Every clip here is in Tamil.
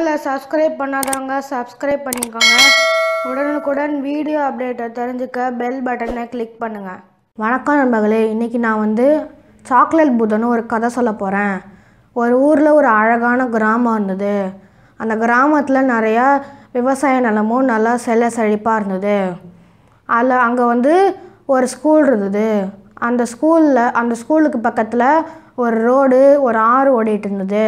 சேனலை சப்ஸ்கிரைப் பண்ணாதவங்க சப்ஸ்கிரைப் பண்ணிக்கோங்க உடனுக்குடன் வீடியோ அப்டேட்டை தெரிஞ்சுக்க பெல் பட்டனை கிளிக் பண்ணுங்கள் வணக்கம் நண்பர்களே இன்றைக்கி நான் வந்து சாக்லேட் புதன்னு ஒரு கதை சொல்ல போகிறேன் ஒரு ஊரில் ஒரு அழகான கிராமம் இருந்தது அந்த கிராமத்தில் நிறையா விவசாய நிலமும் நல்லா செல்ல செழிப்பாக இருந்தது அதில் அங்கே வந்து ஒரு ஸ்கூல் இருந்தது அந்த ஸ்கூலில் அந்த ஸ்கூலுக்கு பக்கத்தில் ஒரு ரோடு ஒரு ஆறு ஓடிட்டு இருந்தது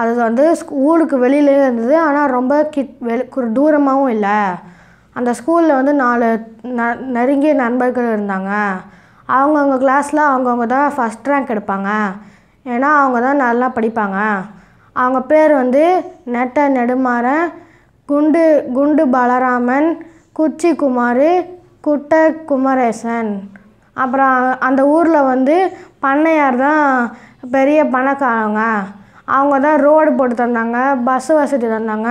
அது வந்து ஊருக்கு வெளியிலே இருந்தது ஆனால் ரொம்ப கிட் வெளி தூரமாகவும் இல்லை அந்த ஸ்கூலில் வந்து நாலு ந நெருங்கிய நண்பர்கள் இருந்தாங்க அவங்கவுங்க கிளாஸில் அவங்கவுங்க தான் ஃபஸ்ட் ரேங்க் எடுப்பாங்க ஏன்னா அவங்க தான் நல்லா படிப்பாங்க அவங்க பேர் வந்து நெட்ட நெடுமாறன் குண்டு குண்டு பலராமன் குச்சி குமார் குட்டை குமரேசன் அப்புறம் அந்த ஊரில் வந்து பண்ணையார் தான் பெரிய பணக்காரங்க அவங்க தான் ரோடு போட்டு தந்தாங்க பஸ்ஸு வசதி தந்தாங்க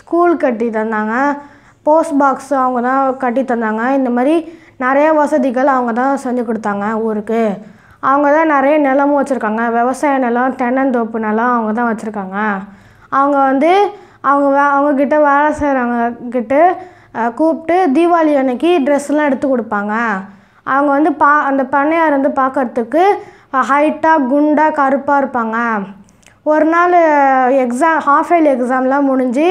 ஸ்கூல் கட்டி தந்தாங்க போஸ்ட் பாக்ஸ் அவங்க தான் கட்டி தந்தாங்க இந்த மாதிரி நிறைய வசதிகள் அவங்க தான் செஞ்சு கொடுத்தாங்க ஊருக்கு அவங்க தான் நிறைய நிலமும் வச்சுருக்காங்க விவசாய நிலம் தென்னந்தோப்பு நிலம் அவங்க தான் வச்சுருக்காங்க அவங்க வந்து அவங்க வே அவங்கக்கிட்ட வேலை செய்கிறவங்க கிட்ட கூப்பிட்டு தீபாவளி அன்னைக்கு ட்ரெஸ்லாம் எடுத்து கொடுப்பாங்க அவங்க வந்து பா அந்த பண்ணையார் வந்து பார்க்குறதுக்கு ஹைட்டாக குண்டாக கருப்பாக இருப்பாங்க ஒரு நாள் எக்ஸாம் ஹாஃப் இயர்லி எக்ஸாம்லாம் முடிஞ்சு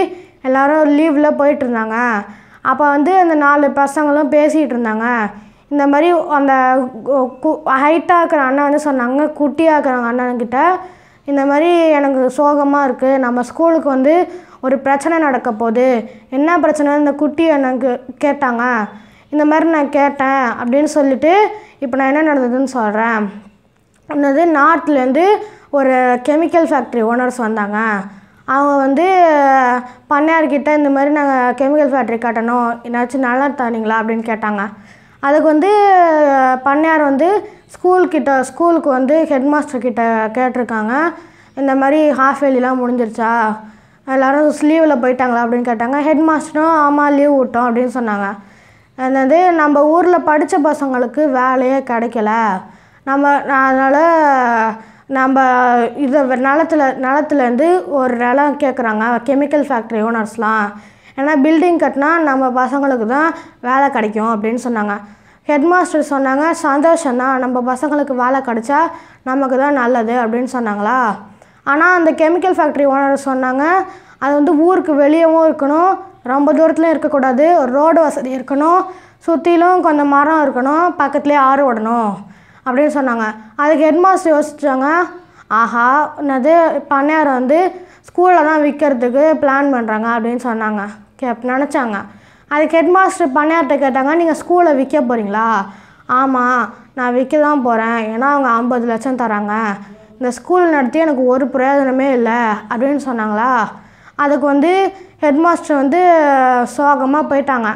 எல்லோரும் லீவில் போயிட்டுருந்தாங்க அப்போ வந்து அந்த நாலு பசங்களும் பேசிகிட்டு இருந்தாங்க இந்த மாதிரி அந்த ஹைட்டாக இருக்கிற அண்ணன் வந்து சொன்னாங்க குட்டியாக இருக்கிறவங்க அண்ணன்கிட்ட இந்த மாதிரி எனக்கு சோகமாக இருக்குது நம்ம ஸ்கூலுக்கு வந்து ஒரு பிரச்சனை நடக்க போகுது என்ன பிரச்சனை இந்த குட்டி எனக்கு கேட்டாங்க இந்த மாதிரி நான் கேட்டேன் அப்படின்னு சொல்லிவிட்டு இப்போ நான் என்ன நடந்ததுன்னு சொல்கிறேன் என்னது நார்த்லேருந்து ஒரு கெமிக்கல் ஃபேக்ட்ரி ஓனர்ஸ் வந்தாங்க அவங்க வந்து பண்ணையார்கிட்ட இந்த மாதிரி நாங்கள் கெமிக்கல் ஃபேக்ட்ரி கட்டணும் என்னாச்சும் நல்லா தானீங்களா அப்படின்னு கேட்டாங்க அதுக்கு வந்து பண்ணையார் வந்து ஸ்கூல்கிட்ட ஸ்கூலுக்கு வந்து ஹெட் மாஸ்டர்கிட்ட கேட்டிருக்காங்க இந்த மாதிரி ஹாஃப் வேலிலாம் முடிஞ்சிருச்சா எல்லோரும் லீவில் போயிட்டாங்களா அப்படின்னு கேட்டாங்க ஹெட் மாஸ்டரும் ஆமாம் லீவ் விட்டோம் அப்படின்னு சொன்னாங்க அந்த நம்ம ஊரில் படித்த பசங்களுக்கு வேலையே கிடைக்கல நம்ம அதனால் நம்ம இதை நிலத்துல நிலத்துலேருந்து ஒரு நிலம் கேட்குறாங்க கெமிக்கல் ஃபேக்ட்ரி ஓனர்ஸ்லாம் ஏன்னா பில்டிங் கட்டினா நம்ம பசங்களுக்கு தான் வேலை கிடைக்கும் அப்படின்னு சொன்னாங்க ஹெட் மாஸ்டர் சொன்னாங்க சந்தோஷம் தான் நம்ம பசங்களுக்கு வேலை கிடைச்சா நமக்கு தான் நல்லது அப்படின்னு சொன்னாங்களா ஆனால் அந்த கெமிக்கல் ஃபேக்ட்ரி ஓனர் சொன்னாங்க அது வந்து ஊருக்கு வெளியவும் இருக்கணும் ரொம்ப தூரத்துலையும் இருக்கக்கூடாது ரோடு வசதி இருக்கணும் சுற்றிலும் கொஞ்சம் மரம் இருக்கணும் பக்கத்துலேயே ஆறு ஓடணும் அப்படின்னு சொன்னாங்க அதுக்கு ஹெட்மாஸ்டர் யோசிச்சாங்க ஆஹா என்னது பண்ணையார் வந்து ஸ்கூலில் தான் விற்கிறதுக்கு பிளான் பண்ணுறாங்க அப்படின்னு சொன்னாங்க கே நினச்சாங்க அதுக்கு ஹெட்மாஸ்டர் பண்ணையார்கிட்ட கேட்டாங்க நீங்கள் ஸ்கூலில் விற்க போகிறீங்களா ஆமாம் நான் விற்க தான் போகிறேன் ஏன்னா அவங்க ஐம்பது லட்சம் தராங்க இந்த ஸ்கூல் நடத்தி எனக்கு ஒரு பிரயோஜனமே இல்லை அப்படின்னு சொன்னாங்களா அதுக்கு வந்து ஹெட்மாஸ்டர் வந்து சோகமாக போயிட்டாங்க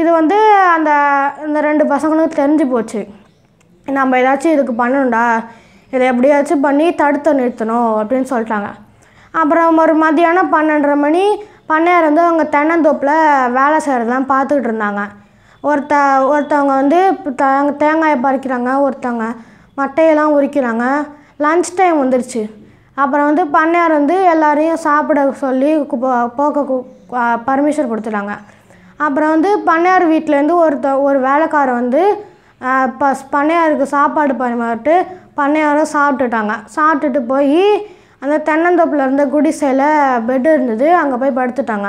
இது வந்து அந்த இந்த ரெண்டு பசங்களுக்கும் தெரிஞ்சு போச்சு நம்ம ஏதாச்சும் இதுக்கு பண்ணணும்டா இதை எப்படியாச்சும் பண்ணி தடுத்து நிறுத்தணும் அப்படின்னு சொல்லிட்டாங்க அப்புறம் ஒரு மதியானம் பன்னெண்டரை மணி பண்ணையார் வந்து அவங்க தென்னந்தோப்பில் வேலை செய்கிறதெல்லாம் பார்த்துக்கிட்டு இருந்தாங்க ஒருத்த ஒருத்தவங்க வந்து தேங்காயை பறிக்கிறாங்க ஒருத்தவங்க மட்டையெல்லாம் உரிக்கிறாங்க லன்ச் டைம் வந்துடுச்சு அப்புறம் வந்து பண்ணையார் வந்து எல்லாரையும் சாப்பிட சொல்லி போக்க பர்மிஷன் கொடுத்துட்டாங்க அப்புறம் வந்து பண்ணையார் வீட்டிலேருந்து ஒருத்த ஒரு வேலைக்காரன் வந்து இப்போ பண்ணையாருக்கு சாப்பாடு பரிமாறிட்டு பண்ணையாரும் சாப்பிட்டுட்டாங்க சாப்பிட்டுட்டு போய் அந்த தென்னந்தோப்பில் இருந்த குடிசையில் பெட் இருந்தது அங்கே போய் படுத்துட்டாங்க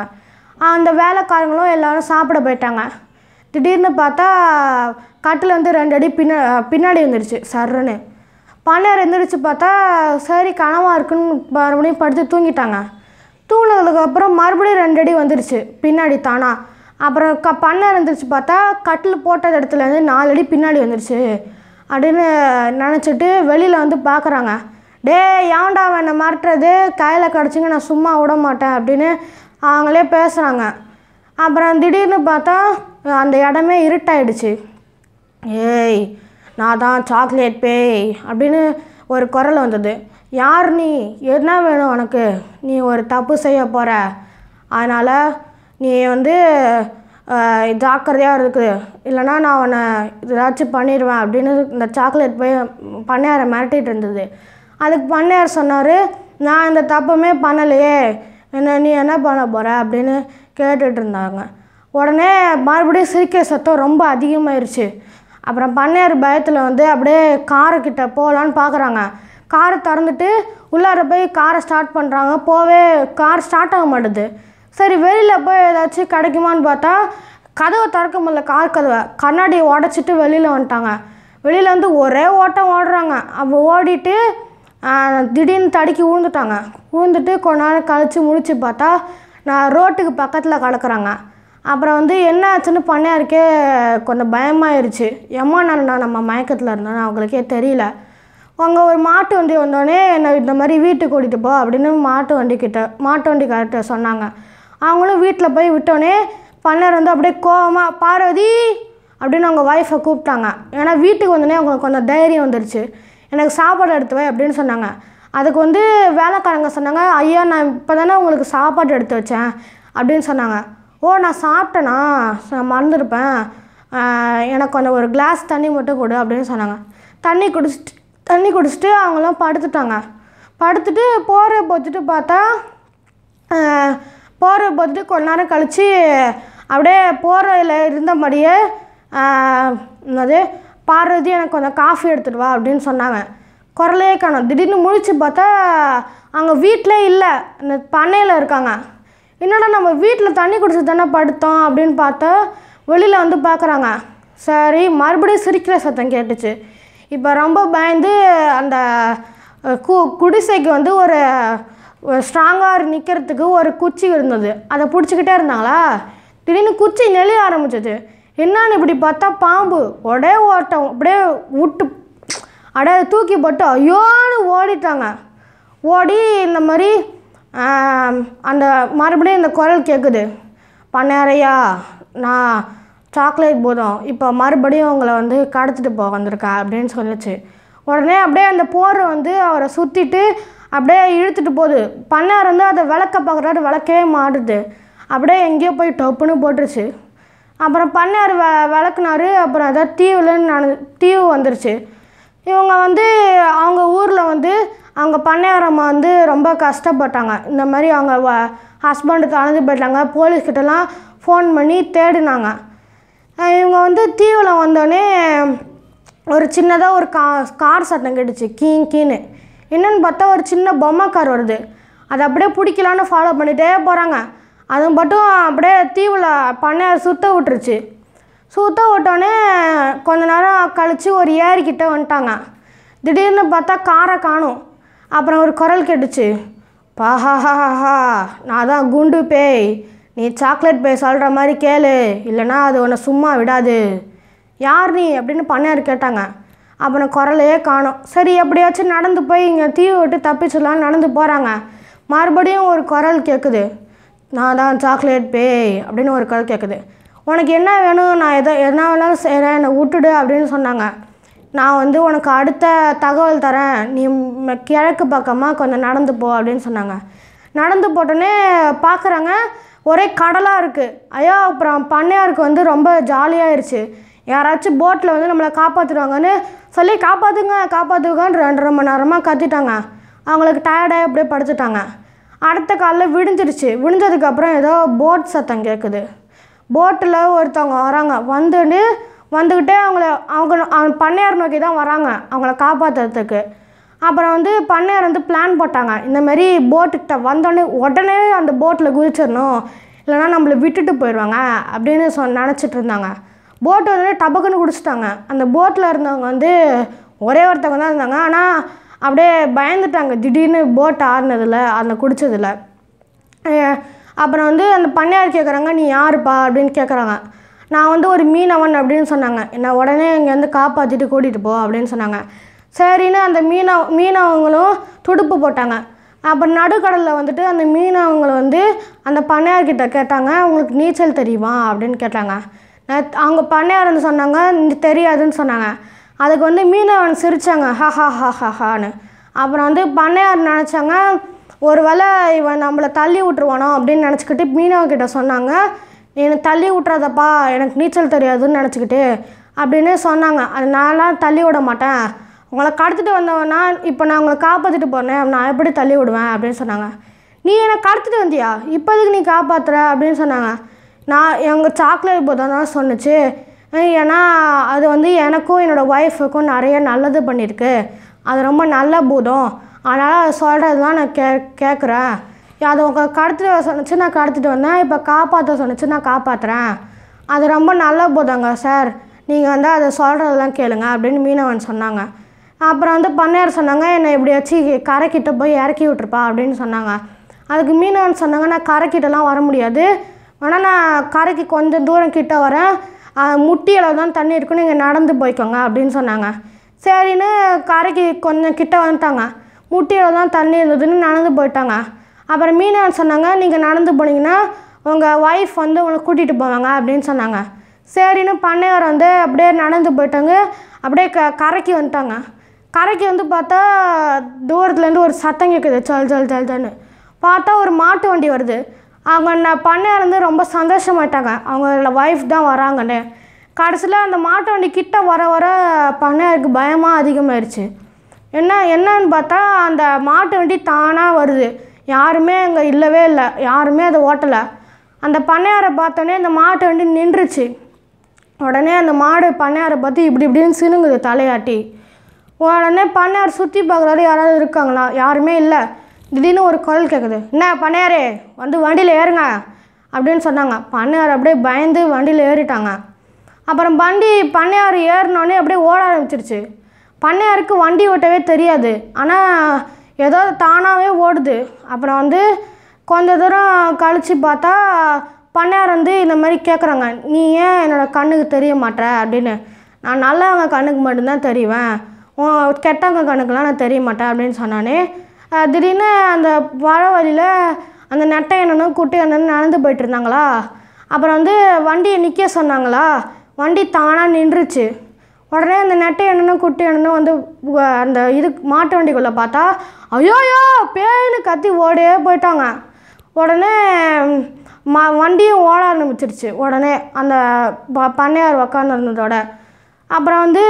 அந்த வேலைக்காரங்களும் எல்லோரும் சாப்பிட போயிட்டாங்க திடீர்னு பார்த்தா கட்டில் வந்து ரெண்டு அடி பின்னா பின்னாடி வந்துடுச்சு சர்ன்னு பண்ணையார் எழுந்திரிச்சு பார்த்தா சரி கனவாக இருக்குன்னு மறுபடியும் படுத்து தூங்கிட்டாங்க தூங்கினதுக்கப்புறம் மறுபடியும் ரெண்டு அடி வந்துடுச்சு பின்னாடி தானா அப்புறம் க பண்ணை இருந்துருச்சு பார்த்தா கட்டில் போட்டது இடத்துலேருந்து நாலு அடி பின்னாடி வந்துடுச்சு அப்படின்னு நினச்சிட்டு வெளியில் வந்து பார்க்குறாங்க டே ஏன்டா என்னை மாட்டுறது கையில் கிடச்சிங்க நான் சும்மா விட மாட்டேன் அப்படின்னு அவங்களே பேசுகிறாங்க அப்புறம் திடீர்னு பார்த்தா அந்த இடமே இருட்டாயிடுச்சு ஏய் நான் தான் சாக்லேட் பேய் அப்படின்னு ஒரு குரல் வந்தது யார் நீ என்ன வேணும் உனக்கு நீ ஒரு தப்பு செய்ய போகிற அதனால் நீ வந்து ஜாக்கிரதையாக இருக்குது இல்லைன்னா நான் உன்னை ஏதாச்சும் பண்ணிடுவேன் அப்படின்னு இந்த சாக்லேட் போய் பண்ணையாரை மிரட்டிகிட்டு இருந்தது அதுக்கு பண்ணையார் சொன்னார் நான் இந்த தப்புமே பண்ணலையே என்ன நீ என்ன பண்ண போகிற அப்படின்னு கேட்டுட்டு இருந்தாங்க உடனே மறுபடியும் சிரிக்க சத்தம் ரொம்ப அதிகமாயிருச்சு அப்புறம் பண்ணையார் பயத்தில் வந்து அப்படியே காருக்கிட்ட போகலான்னு பார்க்குறாங்க காரை திறந்துட்டு உள்ளார போய் காரை ஸ்டார்ட் பண்ணுறாங்க போவே கார் ஸ்டார்ட் ஆக மாட்டேது சரி வெளியில் போய் ஏதாச்சும் கிடைக்குமான்னு பார்த்தா கதவை திறக்க முடியல கார் கதவை கண்ணாடியை உடச்சிட்டு வெளியில் வந்துட்டாங்க வெளியில் வந்து ஒரே ஓட்டம் ஓடுறாங்க அப்போ ஓடிட்டு திடீர்னு தடுக்கி விழுந்துட்டாங்க விழுந்துட்டு கொஞ்ச நேரம் கழித்து முடித்து பார்த்தா நான் ரோட்டுக்கு பக்கத்தில் கலக்குறாங்க அப்புறம் வந்து என்ன ஆச்சுன்னு இருக்கே கொஞ்சம் பயமாயிருச்சு எம்மா நான் நம்ம மயக்கத்தில் இருந்தோம்னு அவங்களுக்கே தெரியல அங்கே ஒரு மாட்டு வண்டி வந்தோடனே என்னை இந்த மாதிரி வீட்டுக்கு கூட்டிகிட்டு போ அப்படின்னு மாட்டு வண்டிக்கிட்ட மாட்டு வண்டி கரெக்டாக சொன்னாங்க அவங்களும் வீட்டில் போய் விட்டோன்னே பன்னர் வந்து அப்படியே கோவமாக பார்வதி அப்படின்னு அவங்க ஒய்ஃபை கூப்பிட்டாங்க ஏன்னா வீட்டுக்கு வந்தோடனே அவங்களுக்கு கொஞ்சம் தைரியம் வந்துடுச்சு எனக்கு சாப்பாடு எடுத்து வை அப்படின்னு சொன்னாங்க அதுக்கு வந்து வேலைக்காரங்க சொன்னாங்க ஐயா நான் இப்போ தானே உங்களுக்கு சாப்பாடு எடுத்து வச்சேன் அப்படின்னு சொன்னாங்க ஓ நான் சாப்பிட்டேனா நான் மறந்துருப்பேன் எனக்கு அந்த ஒரு கிளாஸ் தண்ணி மட்டும் கொடு அப்படின்னு சொன்னாங்க தண்ணி குடிச்சிட்டு தண்ணி குடிச்சிட்டு அவங்களாம் படுத்துட்டாங்க படுத்துட்டு போகிற போச்சுட்டு பார்த்தா போகிற வந்து கொஞ்ச நேரம் கழித்து அப்படியே போகிறதில் இருந்த மாதிரியே என்னது பார்வதி எனக்கு கொஞ்சம் காஃபி எடுத்துகிட்டு வா அப்படின்னு சொன்னாங்க குரலையே காணும் திடீர்னு முழிச்சு பார்த்தா அவங்க வீட்டிலே இல்லை இந்த பண்ணையில் இருக்காங்க என்னடா நம்ம வீட்டில் தண்ணி குடிச்சு தானே படுத்தோம் அப்படின்னு பார்த்தா வெளியில் வந்து பார்க்குறாங்க சரி மறுபடியும் சிரிக்கிற சத்தம் கேட்டுச்சு இப்போ ரொம்ப பயந்து அந்த கு குடிசைக்கு வந்து ஒரு ஸ்ட்ராங்காக நிற்கிறதுக்கு ஒரு குச்சி இருந்தது அதை பிடிச்சிக்கிட்டே இருந்தாங்களா திடீர்னு குச்சி நெளிய ஆரம்பிச்சது என்னன்னு இப்படி பார்த்தா பாம்பு உடே ஓட்டம் அப்படியே விட்டு அடே தூக்கி போட்டு ஐயோன்னு ஓடிட்டாங்க ஓடி இந்த மாதிரி அந்த மறுபடியும் இந்த குரல் கேட்குது பண்ணாரையா நான் சாக்லேட் போதும் இப்போ மறுபடியும் உங்களை வந்து கடத்திட்டு போக வந்திருக்கா அப்படின்னு சொல்லிச்சு உடனே அப்படியே அந்த போரை வந்து அவரை சுற்றிட்டு அப்படியே இழுத்துட்டு போகுது பண்ணார் வந்து அதை விளக்க பார்க்குறாரு விளக்கவே மாட்டுது அப்படியே எங்கேயோ போய் டப்புன்னு போட்டுருச்சு அப்புறம் பண்ணார் வ விளக்குனாரு அப்புறம் ஏதாவது தீவுலன்னு நடந்து தீவு வந்துருச்சு இவங்க வந்து அவங்க ஊரில் வந்து அவங்க பண்ணையாரம்மா வந்து ரொம்ப கஷ்டப்பட்டாங்க இந்த மாதிரி அவங்க வ ஹஸ்பண்டுக்கு அழந்து போயிட்டாங்க போலீஸ்கிட்டலாம் ஃபோன் பண்ணி தேடினாங்க இவங்க வந்து தீவில் வந்தோடனே ஒரு சின்னதாக ஒரு கா கார் சட்டம் கேட்டுச்சு கீங் கீன்னு என்னென்னு பார்த்தா ஒரு சின்ன பொம்மை கார் வருது அதை அப்படியே பிடிக்கலான்னு ஃபாலோ பண்ணிகிட்டே போகிறாங்க அது மட்டும் அப்படியே தீவில் பண்ண சுற்ற விட்டுருச்சு சுற்ற விட்டோன்னே கொஞ்ச நேரம் கழித்து ஒரு ஏரிக்கிட்ட வந்துட்டாங்க திடீர்னு பார்த்தா காரை காணும் அப்புறம் ஒரு குரல் கேட்டுச்சு பாஹாஹாஹா நான் தான் குண்டு பேய் நீ சாக்லேட் பேய் சொல்கிற மாதிரி கேளு இல்லைனா அது உன்னை சும்மா விடாது யார் நீ அப்படின்னு பண்ணையார் கேட்டாங்க அப்புறம் குரலையே காணும் சரி எப்படியாச்சும் நடந்து போய் இங்கே தீவு விட்டு தப்பிச்சுலாம் நடந்து போகிறாங்க மறுபடியும் ஒரு குரல் கேட்குது நான் தான் சாக்லேட் பேய் அப்படின்னு ஒரு குரல் கேட்குது உனக்கு என்ன வேணும் நான் எதை என்ன வேணாலும் செய்கிறேன் என்னை விட்டுடு அப்படின்னு சொன்னாங்க நான் வந்து உனக்கு அடுத்த தகவல் தரேன் நீ கிழக்கு பக்கமாக கொஞ்சம் நடந்து போ அப்படின்னு சொன்னாங்க நடந்து போட்டோன்னே பார்க்குறாங்க ஒரே கடலாக இருக்குது ஐயோ அப்புறம் பண்ணையாருக்கு வந்து ரொம்ப ஜாலியாகிருச்சு யாராச்சும் போட்டில் வந்து நம்மளை காப்பாற்றுடுவாங்கன்னு சொல்லி காப்பாற்றுங்க காப்பாற்றுங்கன்னு ரெண்டரை மணி நேரமாக கத்திட்டாங்க அவங்களுக்கு டயர்டாக அப்படியே படுத்துட்டாங்க அடுத்த காலில் விடிஞ்சிருச்சு விடிஞ்சதுக்கப்புறம் ஏதோ போட் சத்தம் கேட்குது போட்டில் ஒருத்தவங்க வராங்க வந்துட்டு வந்துக்கிட்டே அவங்கள அவங்க அவங்க பண்ணையார் நோக்கி தான் வராங்க அவங்கள காப்பாற்றுறதுக்கு அப்புறம் வந்து பண்ணையார் வந்து பிளான் போட்டாங்க இந்தமாரி போட்டுக்கிட்ட வந்தோடனே உடனே அந்த போட்டில் குதிச்சிடணும் இல்லைனா நம்மளை விட்டுட்டு போயிடுவாங்க அப்படின்னு சொ நினச்சிட்டு இருந்தாங்க போட்டு வந்து டபக்குன்னு குடிச்சிட்டாங்க அந்த போட்டில் இருந்தவங்க வந்து ஒரே ஒருத்தவங்க தான் இருந்தாங்க ஆனால் அப்படியே பயந்துட்டாங்க திடீர்னு போட் ஆறுனதில் அந்த குடித்ததில் அப்புறம் வந்து அந்த பண்ணையார் கேட்குறாங்க நீ யாருப்பா அப்படின்னு கேட்குறாங்க நான் வந்து ஒரு மீனவன் அப்படின்னு சொன்னாங்க என்னை உடனே இங்கேருந்து காப்பாற்றிட்டு கூட்டிகிட்டு போ அப்படின்னு சொன்னாங்க சரின்னு அந்த மீனவ மீனவங்களும் துடுப்பு போட்டாங்க அப்புறம் நடுக்கடலில் வந்துட்டு அந்த மீனவங்களை வந்து அந்த பண்ணையார்கிட்ட கேட்டாங்க உங்களுக்கு நீச்சல் தெரியுமா அப்படின்னு கேட்டாங்க அவங்க பண்ணையாரன்னு சொன்னாங்க இந்த தெரியாதுன்னு சொன்னாங்க அதுக்கு வந்து மீனவன் சிரித்தாங்க ஹஹா ஹஹான்னு அப்புறம் வந்து பண்ணையார் நினச்சாங்க ஒரு வேளை இவன் நம்மளை தள்ளி விட்டுருவானோ அப்படின்னு நினச்சிக்கிட்டு மீனவன்கிட்ட சொன்னாங்க என்னை தள்ளி விட்றாதப்பா எனக்கு நீச்சல் தெரியாதுன்னு நினச்சிக்கிட்டு அப்படின்னு சொன்னாங்க அது நான்லாம் தள்ளி விட மாட்டேன் உங்களை கடத்திட்டு வந்தவனா இப்போ நான் உங்களை காப்பாற்றிட்டு போனேன் நான் எப்படி தள்ளி விடுவேன் அப்படின்னு சொன்னாங்க நீ என்னை கடத்திட்டு வந்தியா இப்போதுக்கு நீ காப்பாற்றுற அப்படின்னு சொன்னாங்க நான் எங்கள் சாக்லேட் புதம் தான் சொன்னிச்சு ஏன்னா அது வந்து எனக்கும் என்னோடய ஒய்ஃபுக்கும் நிறைய நல்லது பண்ணியிருக்கு அது ரொம்ப நல்ல பூதம் அதனால் சொல்கிறது தான் நான் கே கேட்குறேன் அதை உங்கள் கடத்திட்டு சொன்னிச்சு நான் கடத்திட்டு வந்தேன் இப்போ காப்பாற்ற சொன்னிச்சு நான் காப்பாற்றுறேன் அது ரொம்ப நல்ல பூதங்க சார் நீங்கள் வந்து அதை சொல்கிறதெல்லாம் கேளுங்க அப்படின்னு மீனவன் சொன்னாங்க அப்புறம் வந்து பண்ணையார் சொன்னாங்க என்னை எப்படியாச்சு கரைக்கிட்ட போய் இறக்கி விட்ருப்பா அப்படின்னு சொன்னாங்க அதுக்கு மீனவன் சொன்னாங்க நான் கரைக்கிட்டலாம் வர முடியாது ஆனால் நான் கரைக்கு கொஞ்சம் தூரம் கிட்டே வரேன் முட்டியில் தான் தண்ணி இருக்குன்னு நீங்கள் நடந்து போய்க்கோங்க அப்படின்னு சொன்னாங்க சரின்னு கரைக்கு கொஞ்சம் கிட்டே வந்துட்டாங்க முட்டியில் தான் தண்ணி இருந்ததுன்னு நடந்து போயிட்டாங்க அப்புறம் மீனவன் சொன்னாங்க நீங்கள் நடந்து போனீங்கன்னா உங்கள் ஒய்ஃப் வந்து உங்களை கூட்டிகிட்டு போவாங்க அப்படின்னு சொன்னாங்க சரின்னு பண்ணையார் வந்து அப்படியே நடந்து போயிட்டாங்க அப்படியே க கரைக்கு வந்துட்டாங்க கரைக்கு வந்து பார்த்தா தூரத்துலேருந்து ஒரு சத்தம் கேட்குது சல் சல் சல்தன்னு பார்த்தா ஒரு மாட்டு வண்டி வருது அவங்க நான் பண்ண இருந்து ரொம்ப சந்தோஷமாயிட்டாங்க அவங்களோட ஒய்ஃப் தான் வராங்கன்னு கடைசியில் அந்த மாட்டு வண்டி கிட்டே வர வர பண்ணையாருக்கு பயமாக அதிகமாகிடுச்சு என்ன என்னன்னு பார்த்தா அந்த மாட்டு வண்டி தானாக வருது யாருமே அங்கே இல்லவே இல்லை யாருமே அதை ஓட்டலை அந்த பண்ணையாரை பார்த்தோன்னே அந்த மாட்டு வண்டி நின்றுச்சு உடனே அந்த மாடு பண்ணையாரை பார்த்து இப்படி இப்படின்னு சினுங்குது தலையாட்டி உடனே பண்ணையார் சுற்றி பார்க்குறாரு யாராவது இருக்காங்களா யாருமே இல்லை திடீர்னு ஒரு குரல் கேட்குது என்ன பண்ணையாரே வந்து வண்டியில் ஏறுங்க அப்படின்னு சொன்னாங்க பண்ணையார் அப்படியே பயந்து வண்டியில் ஏறிட்டாங்க அப்புறம் வண்டி பண்ணையார் ஏறினோடனே அப்படியே ஓட ஆரம்பிச்சிருச்சு பண்ணையாருக்கு வண்டி ஓட்டவே தெரியாது ஆனால் ஏதோ தானாகவே ஓடுது அப்புறம் வந்து கொஞ்ச தூரம் கழித்து பார்த்தா பண்ணையார் வந்து இந்த மாதிரி கேட்குறாங்க நீ ஏன் என்னோடய கண்ணுக்கு தெரிய மாட்டேற அப்படின்னு நான் நல்லவங்க கண்ணுக்கு மட்டும்தான் தெரிவேன் கெட்டவங்க கண்ணுக்கெலாம் நான் தெரிய மாட்டேன் அப்படின்னு சொன்னானே திடீர்னு அந்த வாழை வழியில் அந்த நெட்டை அண்ணனும் குட்டி அண்ணனும் நடந்து போயிட்டுருந்தாங்களா அப்புறம் வந்து வண்டியை நிற்க சொன்னாங்களா வண்டி தானாக நின்றுச்சு உடனே அந்த நெட்டை அண்ணனும் குட்டி அண்ணனும் வந்து அந்த இது மாட்டு வண்டிக்குள்ளே பார்த்தா ஐயோயோ பேயின்னு கத்தி ஓடியே போயிட்டாங்க உடனே ம வண்டியும் ஓட ஆரம்பிச்சிருச்சு உடனே அந்த ப பண்ணையார் உக்காந்துருந்ததோட அப்புறம் வந்து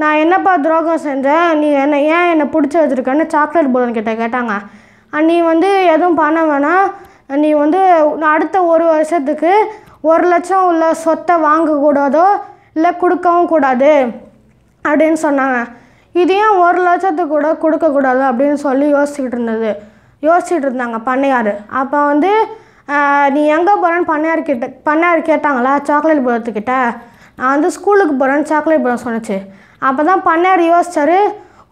நான் என்னப்பா துரோகம் செஞ்சேன் நீ என்னை ஏன் என்னை பிடிச்சி வச்சுருக்கேன்னு சாக்லேட் பூதன்கிட்ட கேட்டாங்க நீ வந்து எதுவும் பண்ண வேணாம் நீ வந்து அடுத்த ஒரு வருஷத்துக்கு ஒரு லட்சம் உள்ள சொத்தை வாங்கக்கூடாதோ இல்லை கொடுக்கவும் கூடாது அப்படின்னு சொன்னாங்க இது ஏன் ஒரு லட்சத்துக்கு கூட கொடுக்கக்கூடாது அப்படின்னு சொல்லி யோசிச்சுக்கிட்டு இருந்தது யோசிச்சுட்டு இருந்தாங்க பண்ணையார் அப்போ வந்து நீ எங்கே போகிறேன்னு பண்ணையார் கிட்ட பண்ணையார் கேட்டாங்களா சாக்லேட் பூதத்துக்கிட்ட நான் வந்து ஸ்கூலுக்கு போகிறேன்னு சாக்லேட் பழம் சொன்னச்சு அப்போ தான் பண்ணார் யோசிச்சார்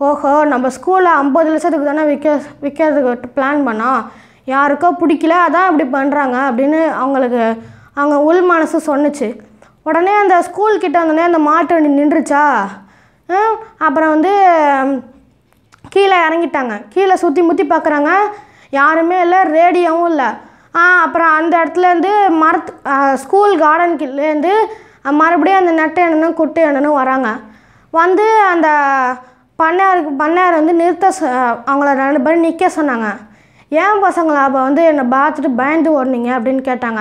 ஓஹோ நம்ம ஸ்கூலில் ஐம்பது லட்சத்துக்கு தானே விற்க விற்கிறதுக்கு பிளான் பண்ணோம் யாருக்கோ பிடிக்கல அதான் இப்படி பண்ணுறாங்க அப்படின்னு அவங்களுக்கு அவங்க உள் மனசு சொன்னுச்சு உடனே அந்த ஸ்கூல் கிட்ட வந்தோடனே அந்த மாட்டு வண்டி நின்றுச்சா அப்புறம் வந்து கீழே இறங்கிட்டாங்க கீழே சுற்றி முற்றி பார்க்குறாங்க யாருமே இல்லை ரேடியோவும் இல்லை அப்புறம் அந்த இடத்துலேருந்து மரத் ஸ்கூல் கார்டன் மறுபடியும் அந்த நட்டு எண்ணனும் குட்டு எண்ணனும் வராங்க வந்து அந்த பண்ணையாருக்கு பண்ணையார் வந்து நிறுத்த அவங்கள ரெண்டு பேரும் நிற்க சொன்னாங்க ஏன் பசங்களா அப்போ வந்து என்னை பார்த்துட்டு பயந்து ஓடுனீங்க அப்படின்னு கேட்டாங்க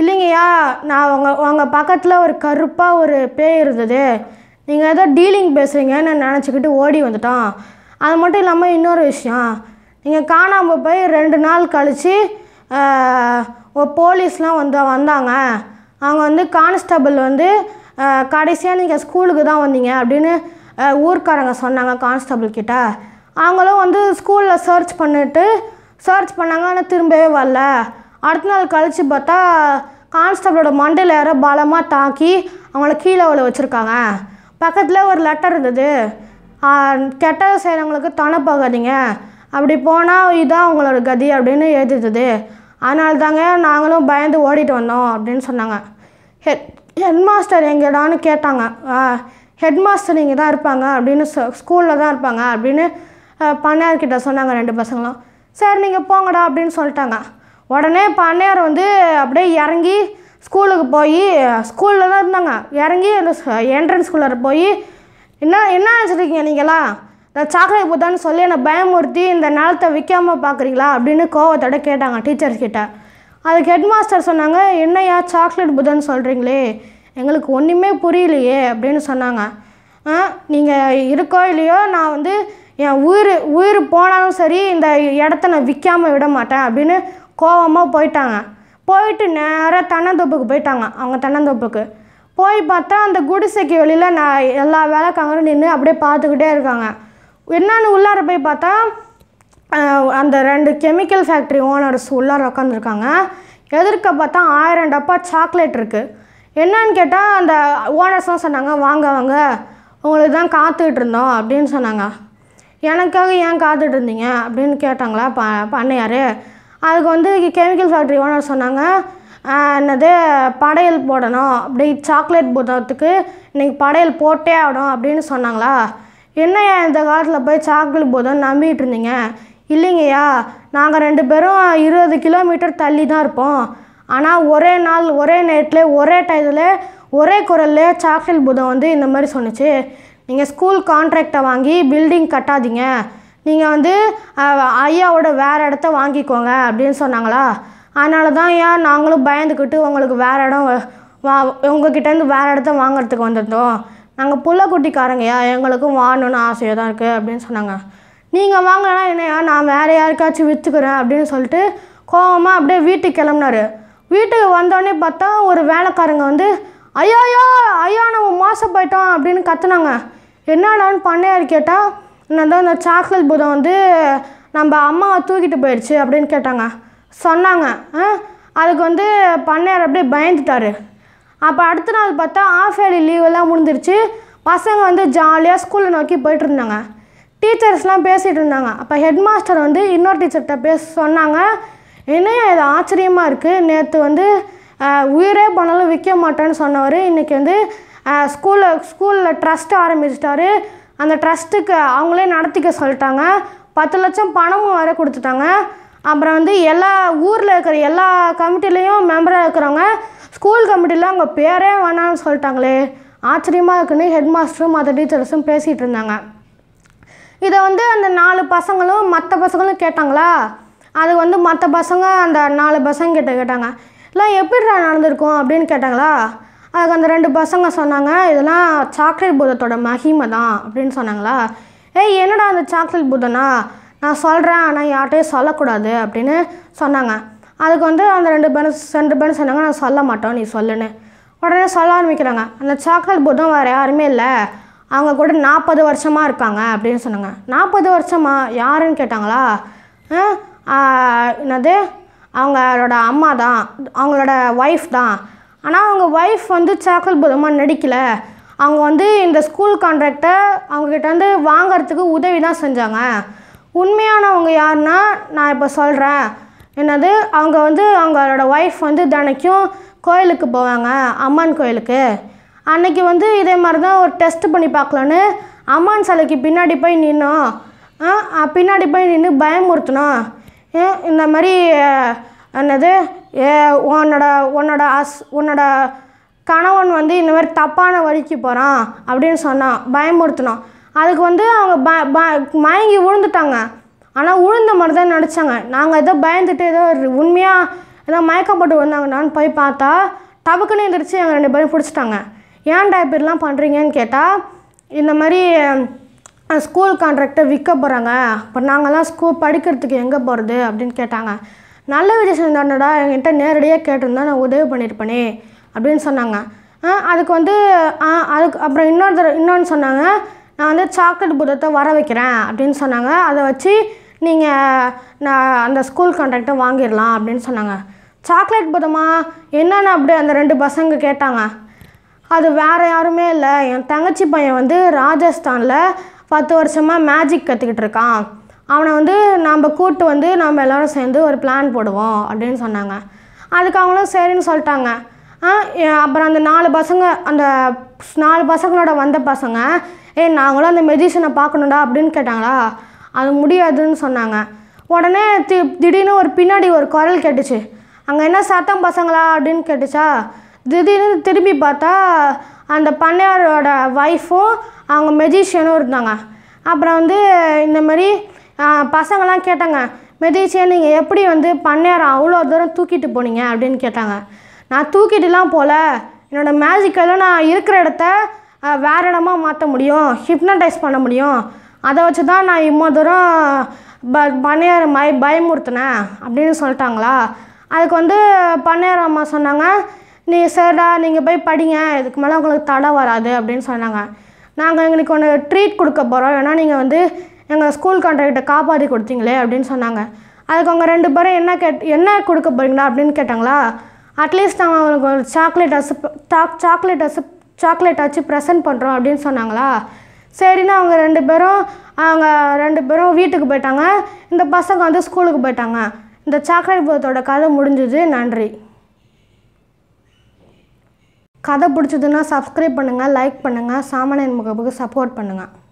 இல்லைங்கய்யா நான் உங்கள் உங்கள் பக்கத்தில் ஒரு கருப்பாக ஒரு பேய் இருந்தது நீங்கள் ஏதோ டீலிங் பேசுகிறீங்கன்னு நினச்சிக்கிட்டு ஓடி வந்துட்டோம் அது மட்டும் இல்லாமல் இன்னொரு விஷயம் நீங்கள் காணாமல் போய் ரெண்டு நாள் கழித்து போலீஸ்லாம் வந்து வந்தாங்க அவங்க வந்து கான்ஸ்டபுள் வந்து கடைசியாக நீங்கள் ஸ்கூலுக்கு தான் வந்தீங்க அப்படின்னு ஊர்க்காரங்க சொன்னாங்க கான்ஸ்டபுள் கிட்ட அவங்களும் வந்து ஸ்கூலில் சர்ச் பண்ணிட்டு சர்ச் பண்ணாங்க ஆனால் திரும்பவே வரல அடுத்த நாள் கழித்து பார்த்தா கான்ஸ்டபிளோட மண்டையில் யாரோ பலமாக தாக்கி அவங்கள கீழே அவளை வச்சுருக்காங்க பக்கத்தில் ஒரு லெட்டர் இருந்தது கெட்டதை செய்கிறவங்களுக்கு தொணை போகாதீங்க அப்படி போனால் இதுதான் அவங்களோட கதி அப்படின்னு எழுதிருந்தது அதனால தாங்க நாங்களும் பயந்து ஓடிட்டு வந்தோம் அப்படின்னு சொன்னாங்க ஹெட் ஹெட் மாஸ்டர் எங்கடான்னு கேட்டாங்க ஹெட் மாஸ்டர் இங்கே தான் இருப்பாங்க அப்படின்னு ஸ்கூலில் தான் இருப்பாங்க அப்படின்னு பண்ணையார்கிட்ட சொன்னாங்க ரெண்டு பசங்களும் சரி நீங்கள் போங்கடா அப்படின்னு சொல்லிட்டாங்க உடனே பண்ணையார் வந்து அப்படியே இறங்கி ஸ்கூலுக்கு போய் ஸ்கூலில் தான் இருந்தாங்க இறங்கி அந்த குள்ளார போய் என்ன என்ன நினச்சிருக்கீங்க நீங்களா இந்த சாக்லேட் போதான்னு சொல்லி என்னை பயமுறுத்தி இந்த நிலத்தை விற்காமல் பார்க்குறீங்களா அப்படின்னு கோவத்தோட கேட்டாங்க டீச்சர்ஸ் கிட்டே அதுக்கு ஹெட் மாஸ்டர் சொன்னாங்க என்னையா சாக்லேட் புதன் சொல்கிறீங்களே எங்களுக்கு ஒன்றுமே புரியலையே அப்படின்னு சொன்னாங்க ஆ நீங்கள் இருக்கோ இல்லையோ நான் வந்து என் உயிர் உயிர் போனாலும் சரி இந்த இடத்த நான் விற்காமல் விட மாட்டேன் அப்படின்னு கோவமாக போயிட்டாங்க போயிட்டு நேராக தன்னந்தோப்புக்கு போயிட்டாங்க அவங்க தன்னந்தோப்புக்கு போய் பார்த்தா அந்த குடிசைக்கு வெளியில் நான் எல்லா வேலைக்காரங்களும் நின்று அப்படியே பார்த்துக்கிட்டே இருக்காங்க என்னென்னு உள்ளார போய் பார்த்தா அந்த ரெண்டு கெமிக்கல் ஃபேக்ட்ரி ஓனர்ஸ் உள்ளார உட்காந்துருக்காங்க எதிர்க்க பார்த்தா ஆயிரம் டப்பா சாக்லேட் இருக்குது என்னன்னு கேட்டால் அந்த ஓனர்ஸ்லாம் சொன்னாங்க வாங்க வாங்க உங்களுக்கு தான் காத்துக்கிட்டு இருந்தோம் அப்படின்னு சொன்னாங்க எனக்காக ஏன் காத்துட்டு இருந்தீங்க அப்படின்னு கேட்டாங்களா ப பண்ணையார் அதுக்கு வந்து கெமிக்கல் ஃபேக்ட்ரி ஓனர் சொன்னாங்க என்னது படையல் போடணும் அப்படி சாக்லேட் பூதத்துக்கு இன்றைக்கி படையல் போட்டே ஆகணும் அப்படின்னு சொன்னாங்களா என்ன இந்த காலத்தில் போய் சாக்லேட் போதும் நம்பிகிட்டு இருந்தீங்க இல்லைங்கய்யா நாங்கள் ரெண்டு பேரும் இருபது கிலோமீட்டர் தள்ளி தான் இருப்போம் ஆனால் ஒரே நாள் ஒரே நேரத்தில் ஒரே டயத்தில் ஒரே குரலில் சாக்லேட் புதம் வந்து இந்த மாதிரி சொன்னிச்சு நீங்கள் ஸ்கூல் கான்ட்ராக்டை வாங்கி பில்டிங் கட்டாதீங்க நீங்கள் வந்து ஐயாவோட வேறு இடத்த வாங்கிக்கோங்க அப்படின்னு சொன்னாங்களா அதனால தான் ஏன் நாங்களும் பயந்துக்கிட்டு உங்களுக்கு வேறு இடம் வா உங்ககிட்டேருந்து வேறு இடத்த வாங்கிறதுக்கு வந்திருந்தோம் நாங்கள் புள்ளக்குட்டிக்காரங்கய்யா எங்களுக்கும் வாங்கணும்னு ஆசையாக தான் இருக்குது அப்படின்னு சொன்னாங்க நீங்கள் வாங்கினா என்னையா நான் வேறு யாருக்காச்சும் விற்றுக்குறேன் அப்படின்னு சொல்லிட்டு கோபமாக அப்படியே வீட்டுக்கு கிளம்புனாரு வீட்டுக்கு வந்தோடனே பார்த்தா ஒரு வேலைக்காரங்க வந்து ஐயோ ஐயோ ஐயோ நம்ம மாதம் போயிட்டோம் அப்படின்னு கற்றுனாங்க என்னடான்னு பண்ணையார் கேட்டால் நான் தான் இந்த சாக்லேட் பூதம் வந்து நம்ம அம்மாவை தூக்கிட்டு போயிடுச்சு அப்படின்னு கேட்டாங்க சொன்னாங்க அதுக்கு வந்து பண்ணையார் அப்படியே பயந்துட்டார் அப்போ அடுத்த நாள் பார்த்தா ஆஃப் இயர்லி லீவெல்லாம் முடிஞ்சிருச்சு பசங்க வந்து ஜாலியாக ஸ்கூலை நோக்கி போயிட்டு இருந்தாங்க டீச்சர்ஸ்லாம் பேசிகிட்டு இருந்தாங்க அப்போ ஹெட் மாஸ்டர் வந்து இன்னொரு டீச்சர்கிட்ட பேச சொன்னாங்க என்னையும் இது ஆச்சரியமாக இருக்குது நேற்று வந்து உயிரே போனாலும் விற்க மாட்டேன்னு சொன்னவர் இன்றைக்கி வந்து ஸ்கூலில் ஸ்கூலில் ட்ரஸ்ட் ஆரம்பிச்சிட்டாரு அந்த ட்ரஸ்ட்டுக்கு அவங்களே நடத்திக்க சொல்லிட்டாங்க பத்து லட்சம் பணமும் வர கொடுத்துட்டாங்க அப்புறம் வந்து எல்லா ஊரில் இருக்கிற எல்லா கமிட்டிலையும் மெம்பராக இருக்கிறவங்க ஸ்கூல் கமிட்டியில் அவங்க பேரே வேணாம்னு சொல்லிட்டாங்களே ஆச்சரியமாக இருக்குன்னு ஹெட் மாஸ்டரும் மற்ற டீச்சர்ஸும் பேசிகிட்டு இருந்தாங்க இதை வந்து அந்த நாலு பசங்களும் மற்ற பசங்களும் கேட்டாங்களா அது வந்து மற்ற பசங்க அந்த நாலு பசங்க கிட்ட கேட்டாங்க இல்லை எப்படிடா நடந்திருக்கும் அப்படின்னு கேட்டாங்களா அதுக்கு அந்த ரெண்டு பசங்க சொன்னாங்க இதெல்லாம் சாக்லேட் பூதத்தோட மகிமை தான் அப்படின்னு சொன்னாங்களா ஏய் என்னடா அந்த சாக்லேட் பூதனா நான் சொல்கிறேன் ஆனால் யார்ட்டையும் சொல்லக்கூடாது அப்படின்னு சொன்னாங்க அதுக்கு வந்து அந்த ரெண்டு பேரும் ரெண்டு பேரும் சொன்னாங்க நான் சொல்ல மாட்டோம் நீ சொல்லுன்னு உடனே சொல்ல ஆரம்பிக்கிறாங்க அந்த சாக்லேட் பூதம் வேறு யாருமே இல்லை அவங்க கூட நாற்பது வருஷமாக இருக்காங்க அப்படின்னு சொன்னாங்க நாற்பது வருஷமா யாருன்னு கேட்டாங்களா என்னது அவங்களோட அம்மா தான் அவங்களோட ஒய்ஃப் தான் ஆனால் அவங்க ஒய்ஃப் வந்து சாக்கல் பூதமாக நடிக்கலை அவங்க வந்து இந்த ஸ்கூல் கான்ட்ராக்டை அவங்கக்கிட்ட வந்து வாங்கிறதுக்கு உதவி தான் செஞ்சாங்க உண்மையானவங்க யாருன்னா நான் இப்போ சொல்கிறேன் என்னது அவங்க வந்து அவங்களோட ஒய்ஃப் வந்து தினைக்கும் கோயிலுக்கு போவாங்க அம்மன் கோயிலுக்கு அன்றைக்கி வந்து இதே மாதிரி தான் ஒரு டெஸ்ட் பண்ணி பார்க்கலான்னு அம்மான் சிலைக்கு பின்னாடி போய் நின்னோம் பின்னாடி போய் நின்று பயமுறுத்தினோம் இந்த மாதிரி என்னது ஏ உன்னோட உன்னோட அஸ் உன்னோட கணவன் வந்து இந்த மாதிரி தப்பான வழிக்கு போகிறான் அப்படின்னு சொன்னான் பயமுறுத்தினோம் அதுக்கு வந்து அவங்க ப ப மயங்கி விழுந்துட்டாங்க ஆனால் உழுந்த மாதிரி தான் நினச்சாங்க நாங்கள் ஏதோ பயந்துட்டு ஏதோ உண்மையாக ஏதோ மயக்கம் போட்டு விழுந்தாங்கன்னு போய் பார்த்தா தபக்குன்னு எந்திரிச்சு எங்கள் ரெண்டு பேரும் பிடிச்சிட்டாங்க ஏன்டா இப்படிலாம் பண்ணுறீங்கன்னு கேட்டால் இந்த மாதிரி ஸ்கூல் கான்ட்ராக்டை விற்க போகிறாங்க அப்போ நாங்கள்லாம் ஸ்கூல் படிக்கிறதுக்கு எங்கே போகிறது அப்படின்னு கேட்டாங்க நல்ல விஷயம் செஞ்சாண்டடா என்கிட்ட நேரடியாக கேட்டிருந்தா நான் உதவி பண்ணியிருப்பேனே அப்படின்னு சொன்னாங்க அதுக்கு வந்து அதுக்கு அப்புறம் இன்னொரு இன்னொன்று சொன்னாங்க நான் வந்து சாக்லேட் புத்தகத்தை வர வைக்கிறேன் அப்படின்னு சொன்னாங்க அதை வச்சு நீங்கள் நான் அந்த ஸ்கூல் கான்ட்ராக்டை வாங்கிடலாம் அப்படின்னு சொன்னாங்க சாக்லேட் புதமாக என்னென்னு அப்படியே அந்த ரெண்டு பசங்க கேட்டாங்க அது வேறு யாருமே இல்லை என் தங்கச்சி பையன் வந்து ராஜஸ்தானில் பத்து வருஷமாக மேஜிக் கற்றுக்கிட்டு இருக்கான் அவனை வந்து நம்ம கூப்பிட்டு வந்து நம்ம எல்லோரும் சேர்ந்து ஒரு பிளான் போடுவோம் அப்படின்னு சொன்னாங்க அதுக்கு அவங்களும் சரின்னு சொல்லிட்டாங்க அப்புறம் அந்த நாலு பசங்க அந்த நாலு பசங்களோட வந்த பசங்க ஏ நாங்களும் அந்த மெஜிஷியனை பார்க்கணுண்டா அப்படின்னு கேட்டாங்களா அது முடியாதுன்னு சொன்னாங்க உடனே தி திடீர்னு ஒரு பின்னாடி ஒரு குரல் கேட்டுச்சு அங்கே என்ன சத்தம் பசங்களா அப்படின்னு கேட்டுச்சா திடீர்னு திரும்பி பார்த்தா அந்த பண்ணையாரோட ஒய்ஃபும் அவங்க மெஜிஷியனும் இருந்தாங்க அப்புறம் வந்து இந்தமாரி பசங்களாம் கேட்டாங்க மெஜிஷியன் நீங்கள் எப்படி வந்து பண்ணையாரம் அவ்வளோ தூரம் தூக்கிட்டு போனீங்க அப்படின்னு கேட்டாங்க நான் தூக்கிட்டுலாம் போகல என்னோடய மேஜிக்கெல்லாம் நான் இருக்கிற இடத்த வேறு இடமா மாற்ற முடியும் ஹிப்னடைஸ் பண்ண முடியும் அதை வச்சு தான் நான் இம்மோ தூரம் ப பண்ணையார் மை பயமுறுத்தினேன் அப்படின்னு சொல்லிட்டாங்களா அதுக்கு வந்து பண்ணையார் அம்மா சொன்னாங்க நீ சரிடா நீங்கள் போய் படிங்க இதுக்கு மேலே உங்களுக்கு தடை வராது அப்படின்னு சொன்னாங்க நாங்கள் எங்களுக்கு ஒன்று ட்ரீட் கொடுக்க போகிறோம் ஏன்னா நீங்கள் வந்து எங்கள் ஸ்கூல் கான்ட்ராக்டை காப்பாற்றி கொடுத்தீங்களே அப்படின்னு சொன்னாங்க அதுக்கு அவங்க ரெண்டு பேரும் என்ன கேட் என்ன கொடுக்க போகிறீங்களா அப்படின்னு கேட்டாங்களா அட்லீஸ்ட் நாங்கள் அவங்களுக்கு ஒரு சாக்லேட் அசு டாக் சாக்லேட் அசு சாக்லேட் வச்சு ப்ரெசென்ட் பண்ணுறோம் அப்படின்னு சொன்னாங்களா சரின்னு அவங்க ரெண்டு பேரும் அவங்க ரெண்டு பேரும் வீட்டுக்கு போயிட்டாங்க இந்த பசங்க வந்து ஸ்கூலுக்கு போயிட்டாங்க இந்த சாக்லேட் பூத்தோட கதை முடிஞ்சுது நன்றி கதை பிடிச்சதுன்னா சப்ஸ்கிரைப் பண்ணுங்கள் லைக் பண்ணுங்கள் சாமானியன் முகப்புக்கு சப்போர்ட் பண்ணுங்கள்